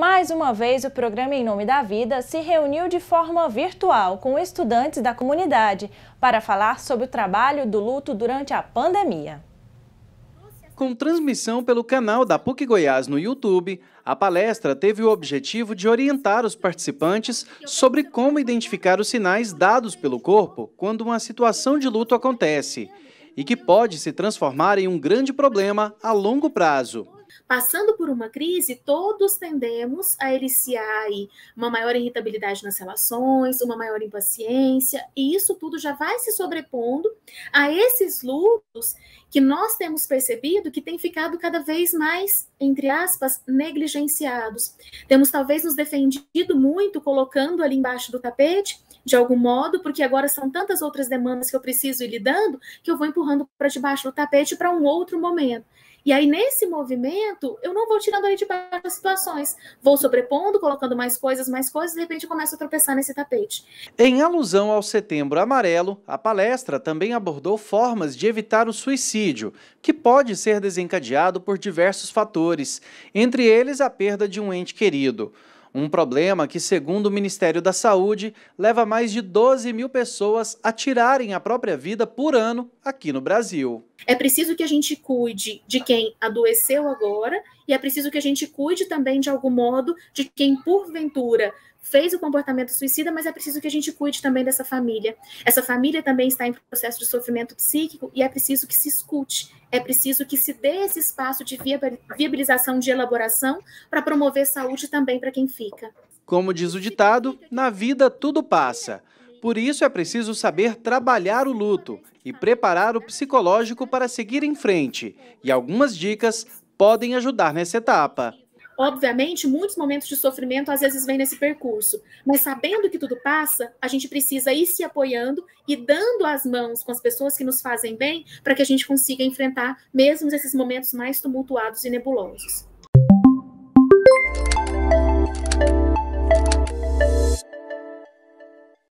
Mais uma vez, o programa Em Nome da Vida se reuniu de forma virtual com estudantes da comunidade para falar sobre o trabalho do luto durante a pandemia. Com transmissão pelo canal da PUC Goiás no YouTube, a palestra teve o objetivo de orientar os participantes sobre como identificar os sinais dados pelo corpo quando uma situação de luto acontece e que pode se transformar em um grande problema a longo prazo. Passando por uma crise, todos tendemos a eliciar uma maior irritabilidade nas relações, uma maior impaciência, e isso tudo já vai se sobrepondo a esses lutos que nós temos percebido que tem ficado cada vez mais, entre aspas, negligenciados. Temos talvez nos defendido muito colocando ali embaixo do tapete, de algum modo, porque agora são tantas outras demandas que eu preciso ir lidando que eu vou empurrando para debaixo do tapete para um outro momento. E aí, nesse movimento, eu não vou tirando ali de baixo as situações. Vou sobrepondo, colocando mais coisas, mais coisas, de repente começo a tropeçar nesse tapete. Em alusão ao Setembro Amarelo, a palestra também abordou formas de evitar o suicídio, que pode ser desencadeado por diversos fatores, entre eles a perda de um ente querido. Um problema que, segundo o Ministério da Saúde, leva mais de 12 mil pessoas a tirarem a própria vida por ano aqui no Brasil. É preciso que a gente cuide de quem adoeceu agora e é preciso que a gente cuide também, de algum modo, de quem porventura fez o comportamento suicida, mas é preciso que a gente cuide também dessa família. Essa família também está em processo de sofrimento psíquico e é preciso que se escute, é preciso que se dê esse espaço de viabilização de elaboração para promover saúde também para quem fica. Como diz o ditado, na vida tudo passa. Por isso é preciso saber trabalhar o luto e preparar o psicológico para seguir em frente. E algumas dicas podem ajudar nessa etapa. Obviamente, muitos momentos de sofrimento às vezes vêm nesse percurso, mas sabendo que tudo passa, a gente precisa ir se apoiando e dando as mãos com as pessoas que nos fazem bem para que a gente consiga enfrentar mesmo esses momentos mais tumultuados e nebulosos.